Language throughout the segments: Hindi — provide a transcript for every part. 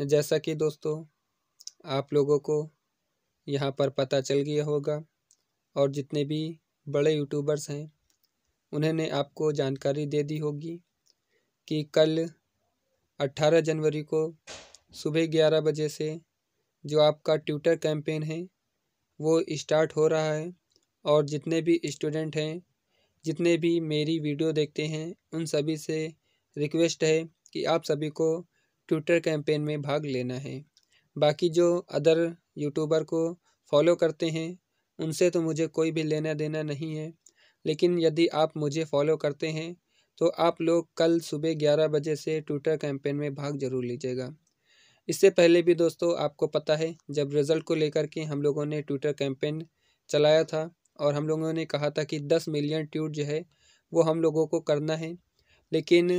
जैसा कि दोस्तों आप लोगों को यहाँ पर पता चल गया होगा और जितने भी बड़े यूट्यूबर्स हैं उन्होंने आपको जानकारी दे दी होगी कि कल 18 जनवरी को सुबह 11 बजे से जो आपका ट्विटर कैंपेन है वो स्टार्ट हो रहा है और जितने भी स्टूडेंट हैं जितने भी मेरी वीडियो देखते हैं उन सभी से रिक्वेस्ट है कि आप सभी को ट्विटर कैंपेन में भाग लेना है बाकी जो अदर यूट्यूबर को फॉलो करते हैं उनसे तो मुझे कोई भी लेना देना नहीं है लेकिन यदि आप मुझे फॉलो करते हैं तो आप लोग कल सुबह ग्यारह बजे से ट्विटर कैंपेन में भाग जरूर लीजिएगा इससे पहले भी दोस्तों आपको पता है जब रिज़ल्ट को लेकर के हम लोगों ने ट्विटर कैंपेन चलाया था और हम लोगों ने कहा था कि दस मिलियन ट्वीट जो है वो हम लोगों को करना है लेकिन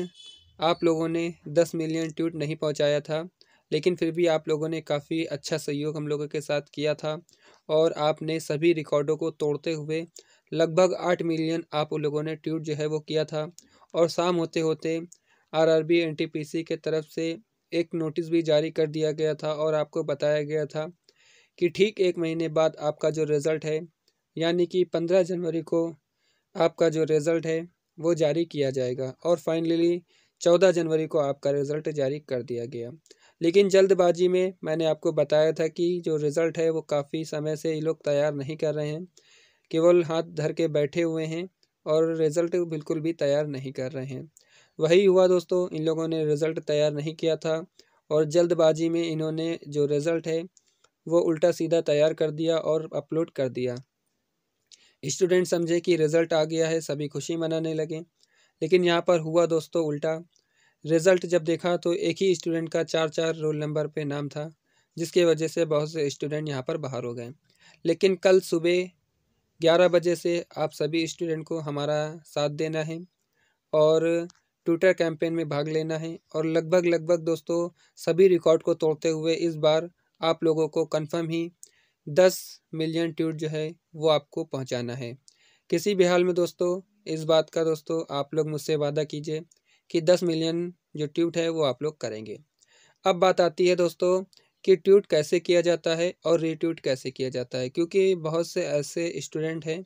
आप लोगों ने दस मिलियन ट्वीट नहीं पहुंचाया था लेकिन फिर भी आप लोगों ने काफ़ी अच्छा सहयोग हम लोगों के साथ किया था और आपने सभी रिकॉर्डों को तोड़ते हुए लगभग आठ मिलियन आप लोगों ने ट्वीट जो है वो किया था और शाम होते होते आरआरबी एनटीपीसी के तरफ से एक नोटिस भी जारी कर दिया गया था और आपको बताया गया था कि ठीक एक महीने बाद आपका जो रिज़ल्ट है यानी कि पंद्रह जनवरी को आपका जो रिज़ल्ट है वो जारी किया जाएगा और फाइनली चौदह जनवरी को आपका रिज़ल्ट जारी कर दिया गया लेकिन जल्दबाजी में मैंने आपको बताया था कि जो रिज़ल्ट है वो काफ़ी समय से ये लोग तैयार नहीं कर रहे हैं केवल हाथ धर के बैठे हुए हैं और रिज़ल्ट बिल्कुल भी तैयार नहीं कर रहे हैं वही हुआ दोस्तों इन लोगों ने रिज़ल्ट तैयार नहीं किया था और जल्दबाजी में इन्होंने जो रिज़ल्ट है वो उल्टा सीधा तैयार कर दिया और अपलोड कर दिया स्टूडेंट समझे कि रिज़ल्ट आ गया है सभी खुशी मनाने लगे लेकिन यहाँ पर हुआ दोस्तों उल्टा रिज़ल्ट जब देखा तो एक ही स्टूडेंट का चार चार रोल नंबर पे नाम था जिसके वजह से बहुत से स्टूडेंट यहाँ पर बाहर हो गए लेकिन कल सुबह ग्यारह बजे से आप सभी स्टूडेंट को हमारा साथ देना है और ट्विटर कैंपेन में भाग लेना है और लगभग लगभग दोस्तों सभी रिकॉर्ड को तोड़ते हुए इस बार आप लोगों को कंफर्म ही दस मिलियन ट्वीट जो है वो आपको पहुंचाना है किसी भी हाल में दोस्तों इस बात का दोस्तों आप लोग मुझसे वादा कीजिए कि दस मिलियन जो ट्यूट है वो आप लोग करेंगे अब बात आती है दोस्तों कि ट्यूट कैसे किया जाता है और रीट्यूट कैसे किया जाता है क्योंकि बहुत से ऐसे स्टूडेंट हैं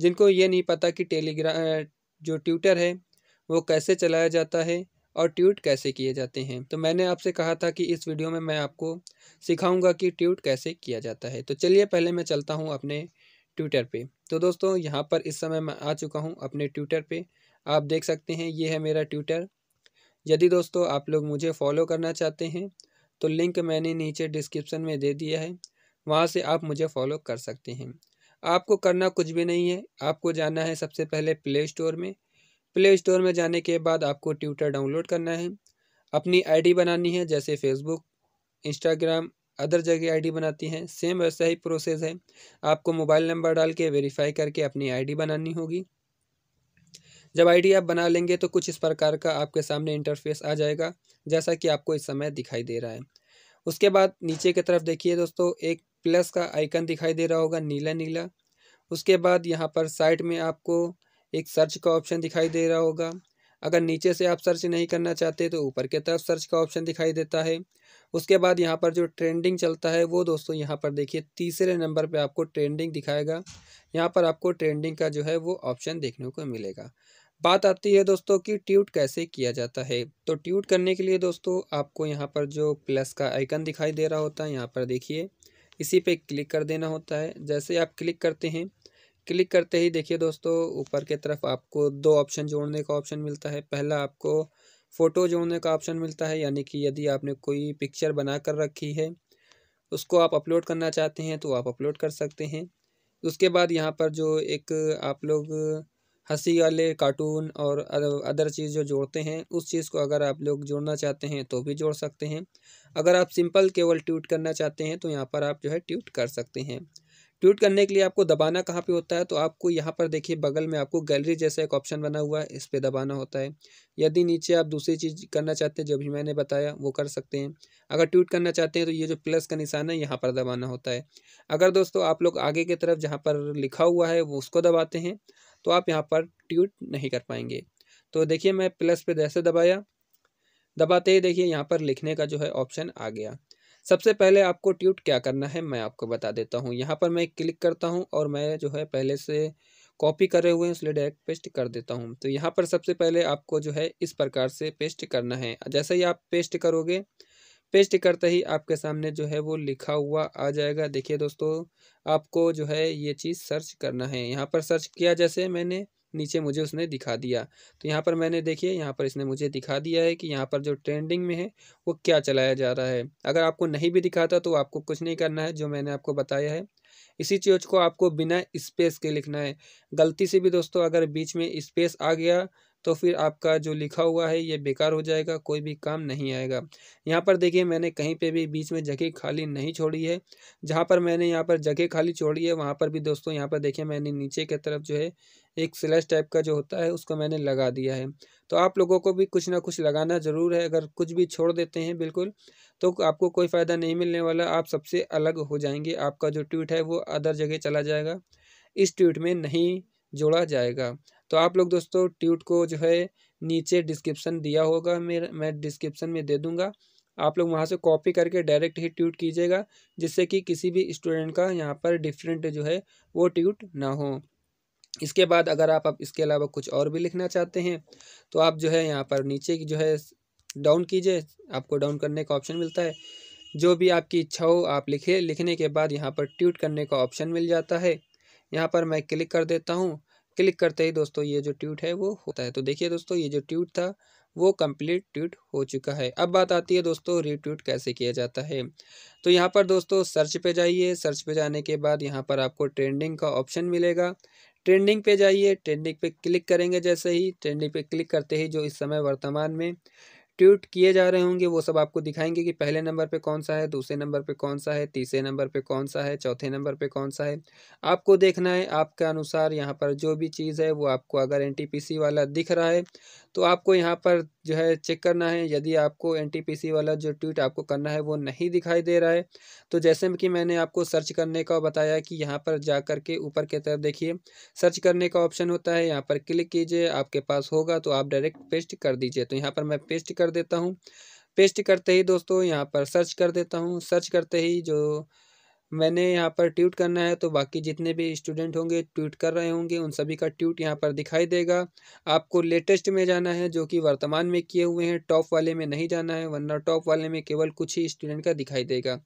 जिनको ये नहीं पता कि टेलीग्राम जो ट्यूटर है वो कैसे चलाया जाता है और ट्यूट कैसे किए जाते हैं तो मैंने आपसे कहा था कि इस वीडियो में मैं आपको सिखाऊंगा कि ट्वीट कैसे किया जाता है तो चलिए पहले मैं चलता हूँ अपने ट्विटर पे तो दोस्तों यहाँ पर इस समय मैं आ चुका हूँ अपने ट्विटर पे आप देख सकते हैं ये है मेरा ट्विटर यदि दोस्तों आप लोग मुझे फॉलो करना चाहते हैं तो लिंक मैंने नीचे डिस्क्रिप्शन में दे दिया है वहाँ से आप मुझे फॉलो कर सकते हैं आपको करना कुछ भी नहीं है आपको जाना है सबसे पहले प्ले स्टोर में प्ले स्टोर में जाने के बाद आपको ट्विटर डाउनलोड करना है अपनी आईडी बनानी है जैसे फेसबुक इंस्टाग्राम अदर जगह आईडी बनाती हैं सेम वैसा ही प्रोसेस है आपको मोबाइल नंबर डाल के वेरीफाई करके अपनी आईडी बनानी होगी जब आईडी आप बना लेंगे तो कुछ इस प्रकार का आपके सामने इंटरफेस आ जाएगा जैसा कि आपको इस समय दिखाई दे रहा है उसके बाद नीचे की तरफ देखिए दोस्तों एक प्लस का आइकन दिखाई दे रहा होगा नीला नीला उसके बाद यहाँ पर साइड में आपको एक सर्च का ऑप्शन दिखाई दे रहा होगा अगर नीचे से आप सर्च नहीं करना चाहते तो ऊपर की तरफ सर्च का ऑप्शन दिखाई देता है उसके बाद यहाँ पर जो ट्रेंडिंग चलता है वो दोस्तों यहाँ पर देखिए तीसरे नंबर पे आपको ट्रेंडिंग दिखाएगा यहाँ पर आपको ट्रेंडिंग का जो है वो ऑप्शन देखने को मिलेगा बात आती है दोस्तों कि ट्यूट कैसे किया जाता है तो ट्यूट करने के लिए दोस्तों आपको यहाँ पर जो प्लस का आइकन दिखाई दे रहा होता है यहाँ पर देखिए इसी पे क्लिक कर देना होता है जैसे आप क्लिक करते हैं क्लिक करते ही देखिए दोस्तों ऊपर की तरफ आपको दो ऑप्शन जोड़ने का ऑप्शन मिलता है पहला आपको फ़ोटो जो होने का ऑप्शन मिलता है यानी कि यदि आपने कोई पिक्चर बना कर रखी है उसको आप अपलोड करना चाहते हैं तो आप अपलोड कर सकते हैं उसके बाद यहाँ पर जो एक आप लोग हंसी वाले कार्टून और अदर चीज़ जो जोड़ते हैं उस चीज़ को अगर आप लोग जोड़ना चाहते हैं तो भी जोड़ सकते हैं अगर आप सिंपल केवल ट्वीट करना चाहते हैं तो यहाँ पर आप जो है ट्वीट कर सकते हैं ट्वीट करने के लिए आपको दबाना कहाँ पे होता है तो आपको यहाँ पर देखिए बगल में आपको गैलरी जैसा एक ऑप्शन बना हुआ है इस पर दबाना होता है यदि नीचे आप दूसरी चीज़ करना चाहते हैं जो भी मैंने बताया वो कर सकते हैं अगर ट्वीट करना चाहते हैं तो ये जो प्लस का निशान है यहाँ पर दबाना होता है अगर दोस्तों आप लोग आगे की तरफ जहाँ पर लिखा हुआ है वो उसको दबाते हैं तो आप यहाँ पर ट्वीट नहीं कर पाएंगे तो देखिए मैं प्लस पे जैसे दबाया दबाते ही देखिए यहाँ पर लिखने का जो है ऑप्शन आ गया सबसे पहले आपको ट्यूट क्या करना है मैं आपको बता देता हूँ यहाँ पर मैं क्लिक करता हूँ और मैं जो है पहले से कॉपी करे हुए हैं इसलिए डायरेक्ट पेस्ट कर देता हूँ तो यहाँ पर सबसे पहले आपको जो है इस प्रकार से पेस्ट करना है जैसे ही आप पेस्ट करोगे पेस्ट करते ही आपके सामने जो है वो लिखा हुआ आ जाएगा देखिए दोस्तों आपको जो है ये चीज़ सर्च करना है यहाँ पर सर्च किया जैसे मैंने नीचे मुझे उसने दिखा दिया तो यहाँ पर मैंने देखिए यहाँ पर इसने मुझे दिखा दिया है कि यहाँ पर जो ट्रेंडिंग में है वो क्या चलाया जा रहा है अगर आपको नहीं भी दिखाता तो आपको कुछ नहीं करना है जो मैंने आपको बताया है इसी चीज़ को आपको बिना स्पेस के लिखना है गलती से भी दोस्तों अगर बीच में स्पेस आ गया तो फिर आपका जो लिखा हुआ है ये बेकार हो जाएगा कोई भी काम नहीं आएगा यहाँ पर देखिए मैंने कहीं पे भी बीच में जगह खाली नहीं छोड़ी है जहाँ पर मैंने यहाँ पर जगह खाली छोड़ी है वहाँ पर भी दोस्तों यहाँ पर देखिए मैंने नीचे की तरफ जो है एक स्लैश टाइप का जो होता है उसको मैंने लगा दिया है तो आप लोगों को भी कुछ ना कुछ लगाना ज़रूर है अगर कुछ भी छोड़ देते हैं बिल्कुल तो आपको कोई फ़ायदा नहीं मिलने वाला आप सबसे अलग हो जाएंगे आपका जो ट्वीट है वो अदर जगह चला जाएगा इस ट्वीट में नहीं जोड़ा जाएगा तो आप लोग दोस्तों ट्यूट को जो है नीचे डिस्क्रिप्शन दिया होगा मेरा मैं डिस्क्रिप्शन में दे दूंगा आप लोग वहाँ से कॉपी करके डायरेक्ट ही ट्यूट कीजिएगा जिससे कि किसी भी स्टूडेंट का यहाँ पर डिफरेंट जो है वो ट्यूट ना हो इसके बाद अगर आप, अब इसके अलावा कुछ और भी लिखना चाहते हैं तो आप जो है यहाँ पर नीचे की जो है डाउन कीजिए आपको डाउन करने का ऑप्शन मिलता है जो भी आपकी इच्छा हो आप लिखे लिखने के बाद यहाँ पर ट्यूट करने का ऑप्शन मिल जाता है यहाँ पर मैं क्लिक कर देता हूँ क्लिक करते ही दोस्तों ये जो ट्यूट है वो होता है तो देखिए दोस्तों ये जो ट्यूट था वो कंप्लीट ट्वीट हो चुका है अब बात आती है दोस्तों रीट्यूट कैसे किया जाता है तो यहाँ पर दोस्तों सर्च पे जाइए सर्च पे जाने के बाद यहाँ पर आपको ट्रेंडिंग का ऑप्शन मिलेगा ट्रेंडिंग पे जाइए ट्रेंडिंग पे क्लिक करेंगे जैसे ही ट्रेंडिंग पे क्लिक करते ही जो इस समय वर्तमान में सब्सटीट्यूट किए जा रहे होंगे वो सब आपको दिखाएंगे कि पहले नंबर पे कौन सा है दूसरे नंबर पे कौन सा है तीसरे नंबर पे कौन सा है चौथे नंबर पे कौन सा है आपको देखना है आपके अनुसार यहाँ पर जो भी चीज़ है वो आपको अगर एन वाला दिख रहा है तो आपको यहाँ पर जो है चेक करना है यदि आपको एन वाला जो ट्वीट आपको करना है वो नहीं दिखाई दे रहा है तो जैसे कि मैंने आपको सर्च करने का बताया कि यहाँ पर जा कर के ऊपर की तरफ देखिए सर्च करने का ऑप्शन होता है यहाँ पर क्लिक कीजिए आपके पास होगा तो आप डायरेक्ट पेस्ट कर दीजिए तो यहाँ पर मैं पेस्ट कर देता हूँ पेस्ट करते ही दोस्तों यहाँ पर सर्च कर देता हूँ सर्च करते ही जो मैंने यहाँ पर ट्वीट करना है तो बाकी जितने भी स्टूडेंट होंगे ट्वीट कर रहे होंगे उन सभी का ट्वीट यहाँ पर दिखाई देगा आपको लेटेस्ट में जाना है जो कि वर्तमान में किए हुए हैं टॉप वाले में नहीं जाना है वरना टॉप वाले में केवल कुछ ही स्टूडेंट का दिखाई देगा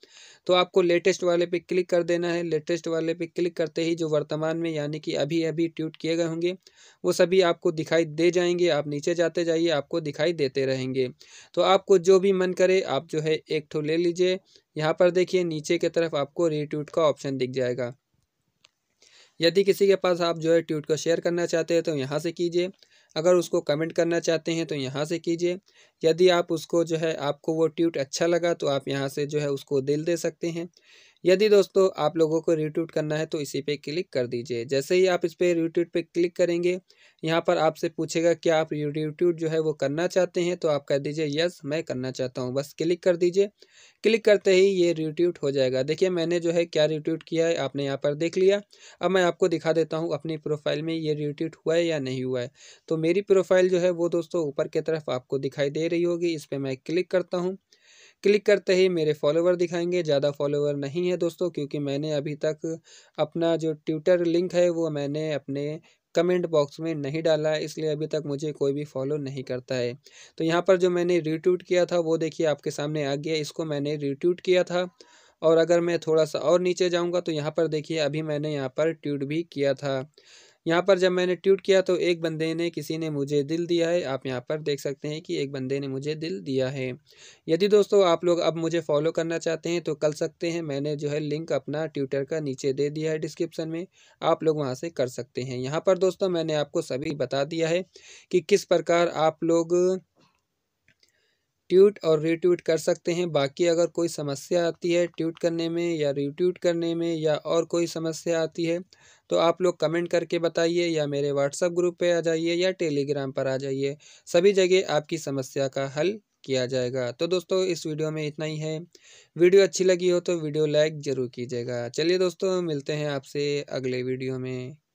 तो आपको लेटेस्ट वाले पे क्लिक कर देना है लेटेस्ट वाले पे क्लिक करते ही जो वर्तमान में यानी कि अभी अभी ट्वीट किए गए होंगे वो सभी आपको दिखाई दे जाएंगे आप नीचे जाते जाइए आपको दिखाई देते रहेंगे तो आपको जो भी मन करे आप जो है एक ठो ले लीजिए यहाँ पर देखिए नीचे की तरफ आपको रीट्वीट का ऑप्शन दिख जाएगा यदि किसी के पास आप जो है ट्वीट को शेयर करना चाहते हैं तो यहाँ से कीजिए अगर उसको कमेंट करना चाहते हैं तो यहाँ से कीजिए यदि आप उसको जो है आपको वो ट्वीट अच्छा लगा तो आप यहाँ से जो है उसको दिल दे सकते हैं यदि दोस्तों आप लोगों को रिट्वीट करना है तो इसी पे क्लिक कर दीजिए जैसे ही आप इस पर रिट्वीट पे क्लिक करेंगे यहाँ पर आपसे पूछेगा क्या आप रिट्वीट जो है वो करना चाहते हैं तो आप कह दीजिए यस मैं करना चाहता हूँ बस क्लिक कर दीजिए क्लिक करते ही ये रिट्वीट हो जाएगा देखिए मैंने जो है क्या रिट्वीट किया है आपने यहाँ पर देख लिया अब मैं आपको दिखा देता हूँ अपनी प्रोफाइल में ये रिट्वीट हुआ है या नहीं हुआ है तो मेरी प्रोफाइल जो है वो दोस्तों ऊपर की तरफ आपको दिखाई दे रही होगी इस पर मैं क्लिक करता हूँ क्लिक करते ही मेरे फॉलोवर दिखाएंगे ज़्यादा फॉलोवर नहीं है दोस्तों क्योंकि मैंने अभी तक अपना जो ट्विटर लिंक है वो मैंने अपने कमेंट बॉक्स में नहीं डाला है इसलिए अभी तक मुझे कोई भी फॉलो नहीं करता है तो यहाँ पर जो मैंने रिट्यूट किया था वो देखिए आपके सामने आ गया इसको मैंने रिट्यूट किया था और अगर मैं थोड़ा सा और नीचे जाऊँगा तो यहाँ पर देखिए अभी मैंने यहाँ पर ट्वीट भी किया था यहाँ पर जब मैंने ट्वीट किया तो एक बंदे ने किसी ने मुझे दिल दिया है आप यहाँ पर देख सकते हैं कि एक बंदे ने मुझे दिल दिया है यदि दोस्तों आप लोग अब मुझे फॉलो करना चाहते हैं तो कर सकते हैं मैंने जो है लिंक अपना ट्विटर का नीचे दे दिया है डिस्क्रिप्सन में आप लोग वहाँ से कर सकते हैं यहाँ पर दोस्तों मैंने आपको सभी बता दिया है कि किस प्रकार आप लोग ट्वीट और रिट्यूट कर सकते हैं बाकी अगर कोई समस्या आती है ट्वीट करने में या रिट्यूट करने में या और कोई समस्या आती है तो आप लोग कमेंट करके बताइए या मेरे व्हाट्सएप ग्रुप पे आ जाइए या टेलीग्राम पर आ जाइए सभी जगह आपकी समस्या का हल किया जाएगा तो दोस्तों इस वीडियो में इतना ही है वीडियो अच्छी लगी हो तो वीडियो लाइक ज़रूर कीजिएगा चलिए दोस्तों मिलते हैं आपसे अगले वीडियो में